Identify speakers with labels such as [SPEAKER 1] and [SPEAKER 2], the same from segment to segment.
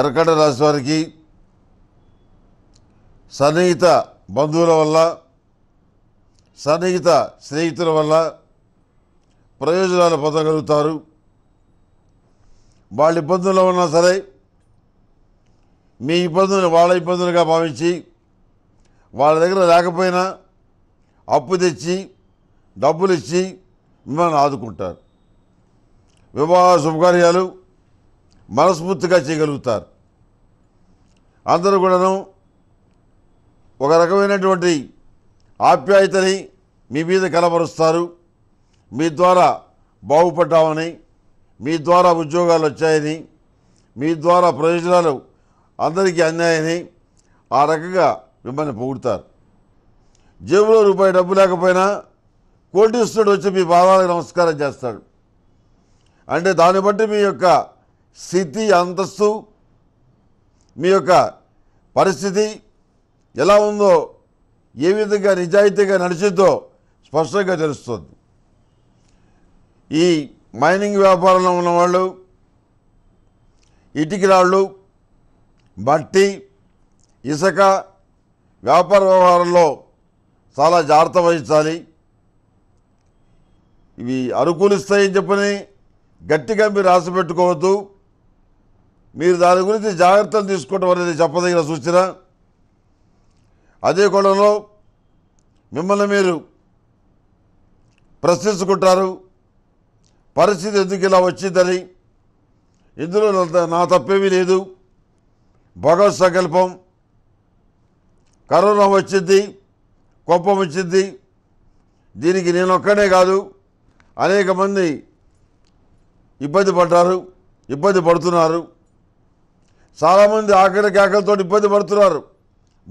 [SPEAKER 1] కర్కట రాశి వారికి సన్నిహిత బంధువుల వల్ల సన్నిహిత స్నేహితుల వల్ల ప్రయోజనాలు పొందగలుగుతారు వాళ్ళ ఇబ్బందుల్లో ఉన్నా సరే మీ ఇబ్బందులు వాళ్ళ ఇబ్బందులుగా భావించి వాళ్ళ దగ్గర లేకపోయినా అప్పు తెచ్చి డబ్బులు ఇచ్చి మిమ్మల్ని ఆదుకుంటారు వివాహ శుభకార్యాలు మనస్ఫూర్తిగా చేయగలుగుతారు అందరూ కూడాను ఒక రకమైనటువంటి ఆప్యాయతని మీ మీద కలబరుస్తారు మీ ద్వారా బాగుపడ్డామని మీ ద్వారా ఉద్యోగాలు వచ్చాయని మీ ద్వారా ప్రయోజనాలు అందరికీ అందాయని ఆ రకంగా మిమ్మల్ని పొగుడతారు జేబులో రూపాయి డబ్బు లేకపోయినా కోటిస్తుడు వచ్చి మీ బాధాలకు నమస్కారం చేస్తాడు అంటే దాన్ని బట్టి మీ యొక్క స్థితి అంతస్తు మీ యొక్క పరిస్థితి ఎలా ఉందో ఏ విధంగా నిజాయితీగా నడిచిందో స్పష్టంగా తెలుస్తుంది ఈ మైనింగ్ వ్యాపారంలో ఉన్నవాళ్ళు ఇటుకిరాళ్ళు మట్టి ఇసుక వ్యాపార వ్యవహారంలో చాలా జాగ్రత్త వహించాలి ఇవి అనుకూలిస్తాయని చెప్పని గట్టిగా మీరు రాసి పెట్టుకోవద్దు మీరు దాని గురించి జాగ్రత్తలు తీసుకోవటం అనేది చెప్పదగిన సూచన అదే కోణంలో మిమ్మల్ని మీరు ప్రశ్నించుకుంటారు పరిస్థితి ఎందుకు ఇలా వచ్చిందని ఇందులో నా తప్పేమీ లేదు భగవత్ సంకల్పం కరోనా వచ్చింది కోపం వచ్చింది దీనికి నేను కాదు అనేక మంది ఇబ్బంది పడ్డారు ఇబ్బంది పడుతున్నారు చాలామంది ఆకలి కేకలతో ఇబ్బంది పడుతున్నారు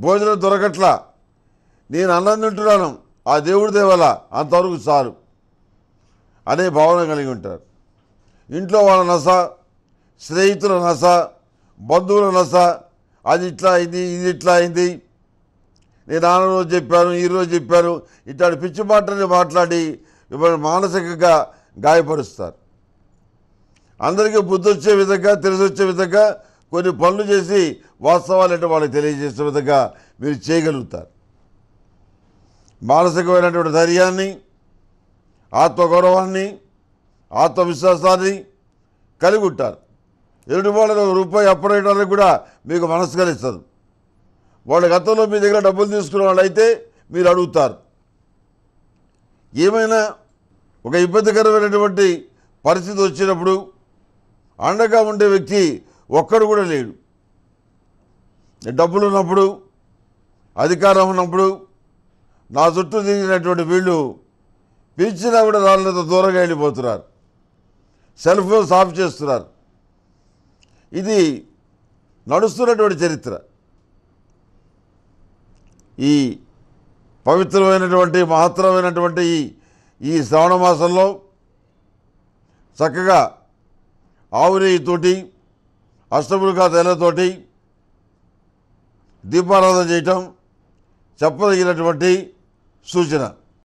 [SPEAKER 1] భోజనం దొరకట్లా నేను అన్నం తింటున్నాను ఆ దేవుడి దేవల అంతవరకు చాలు అనే భావన కలిగి ఉంటారు ఇంట్లో వాళ్ళ నస స్నేహితుల నస బంధువుల నస అది ఇట్లా అయింది ఇది ఇట్లా అయింది నేను ఆ రోజు చెప్పాను ఈరోజు చెప్పాను ఇట్లాంటి పిచ్చి మాటలని మాట్లాడి ఇవాళ మానసికంగా గాయపరుస్తారు అందరికీ బుద్ధి వచ్చే విధంగా తెలిసి వచ్చే విధంగా కొన్ని పనులు చేసి వాస్తవాలు అంటే వాళ్ళకి తెలియజేసే విధంగా మీరు చేయగలుగుతారు మానసికమైనటువంటి ధైర్యాన్ని ఆత్మగౌరవాన్ని ఆత్మవిశ్వాసాన్ని కలిగి ఉంటారు ఎదుటి వాళ్ళ రూపాయి వాళ్ళకి కూడా మీకు మనస్కరిస్తారు వాళ్ళ గతంలో మీ దగ్గర డబ్బులు తీసుకున్న వాళ్ళైతే మీరు అడుగుతారు ఏమైనా ఒక ఇబ్బందికరమైనటువంటి పరిస్థితి వచ్చినప్పుడు అండగా ఉండే వ్యక్తి ఒక్కరు కూడా లేడు డబ్బులు ఉన్నప్పుడు అధికారం ఉన్నప్పుడు నా చుట్టూ తిరిగినటువంటి వీళ్ళు పిలిచినా కూడా దానితో దూరంగా వెళ్ళిపోతున్నారు సెల్ ఫోన్స్ ఆఫ్ చేస్తున్నారు ఇది నడుస్తున్నటువంటి చరిత్ర ఈ పవిత్రమైనటువంటి మహత్తరమైనటువంటి ఈ శ్రావణ మాసంలో చక్కగా ఆవునేయితోటి అష్టములుగా తెల్లతోటి దీపారాధన చేయటం చెప్పదగినటువంటి సూచన